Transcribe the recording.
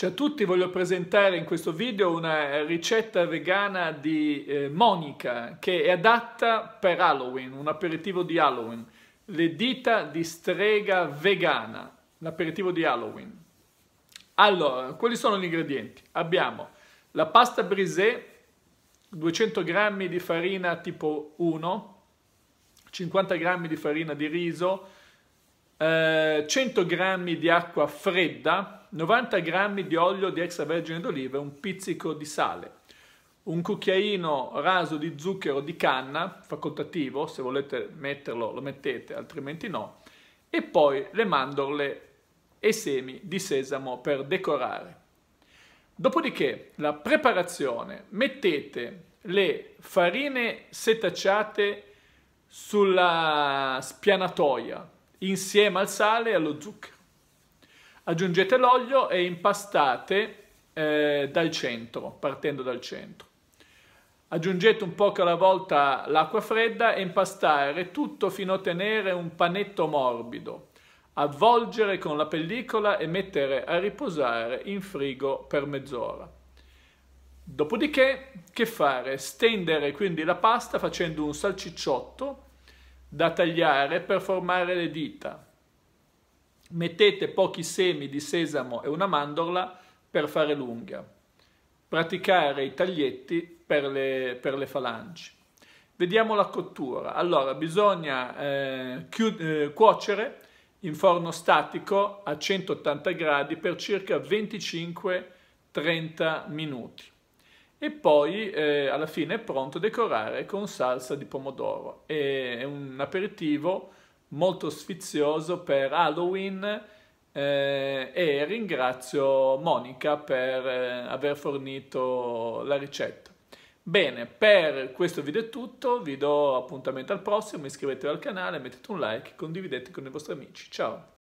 Ciao a tutti, voglio presentare in questo video una ricetta vegana di eh, Monica che è adatta per Halloween, un aperitivo di Halloween. Le dita di strega vegana, l'aperitivo di Halloween. Allora, quali sono gli ingredienti? Abbiamo la pasta brisée, 200 g di farina tipo 1, 50 g di farina di riso, 100 eh, g di acqua fredda, 90 g di olio di extravergine d'oliva e un pizzico di sale. Un cucchiaino raso di zucchero di canna, facoltativo, se volete metterlo lo mettete, altrimenti no. E poi le mandorle e semi di sesamo per decorare. Dopodiché la preparazione, mettete le farine setacciate sulla spianatoia insieme al sale e allo zucchero. Aggiungete l'olio e impastate eh, dal centro, partendo dal centro. Aggiungete un po' alla volta l'acqua fredda e impastare tutto fino a ottenere un panetto morbido. Avvolgere con la pellicola e mettere a riposare in frigo per mezz'ora. Dopodiché, che fare? Stendere quindi la pasta facendo un salcicciotto da tagliare per formare le dita. Mettete pochi semi di sesamo e una mandorla per fare l'unghia. Praticare i taglietti per le, per le falangi. Vediamo la cottura. Allora, bisogna eh, eh, cuocere in forno statico a 180 gradi per circa 25-30 minuti e poi eh, alla fine è pronto a decorare con salsa di pomodoro. è un aperitivo molto sfizioso per Halloween eh, e ringrazio Monica per eh, aver fornito la ricetta. Bene, per questo video è tutto, vi do appuntamento al prossimo, iscrivetevi al canale, mettete un like, condividete con i vostri amici, ciao!